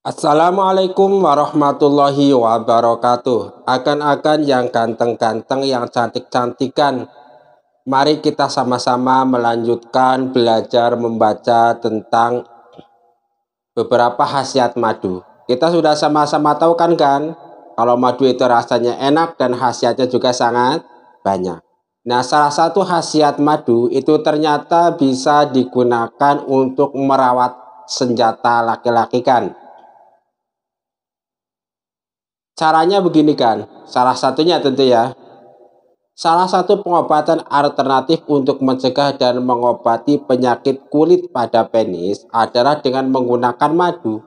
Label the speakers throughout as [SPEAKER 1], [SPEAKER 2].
[SPEAKER 1] Assalamualaikum warahmatullahi wabarakatuh. Akan-akan yang ganteng-ganteng, yang cantik-cantikan. Mari kita sama-sama melanjutkan belajar membaca tentang beberapa khasiat madu. Kita sudah sama-sama tahu kan kan kalau madu itu rasanya enak dan khasiatnya juga sangat banyak. Nah, salah satu khasiat madu itu ternyata bisa digunakan untuk merawat senjata laki-laki kan Caranya begini kan, salah satunya tentu ya. Salah satu pengobatan alternatif untuk mencegah dan mengobati penyakit kulit pada penis adalah dengan menggunakan madu.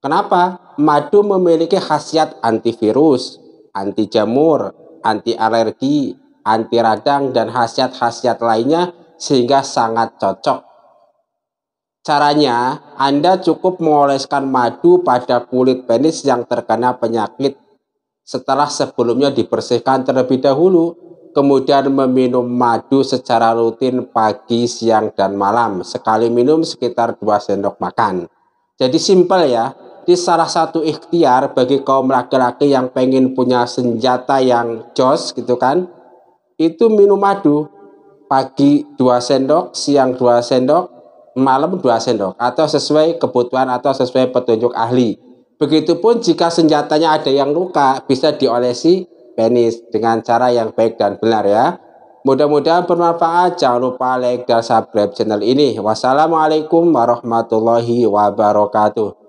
[SPEAKER 1] Kenapa? Madu memiliki khasiat antivirus, anti jamur, anti alergi, anti radang, dan khasiat-khasiat lainnya sehingga sangat cocok Caranya, Anda cukup mengoleskan madu pada kulit penis yang terkena penyakit setelah sebelumnya dibersihkan terlebih dahulu, kemudian meminum madu secara rutin pagi, siang, dan malam. Sekali minum sekitar 2 sendok makan. Jadi simpel ya, di salah satu ikhtiar bagi kaum laki-laki yang pengen punya senjata yang jos gitu kan, itu minum madu pagi 2 sendok, siang 2 sendok, malam 2 sendok atau sesuai kebutuhan atau sesuai petunjuk ahli. Begitupun jika senjatanya ada yang luka bisa diolesi penis dengan cara yang baik dan benar ya. Mudah-mudahan bermanfaat. Jangan lupa like dan subscribe channel ini. Wassalamualaikum warahmatullahi wabarakatuh.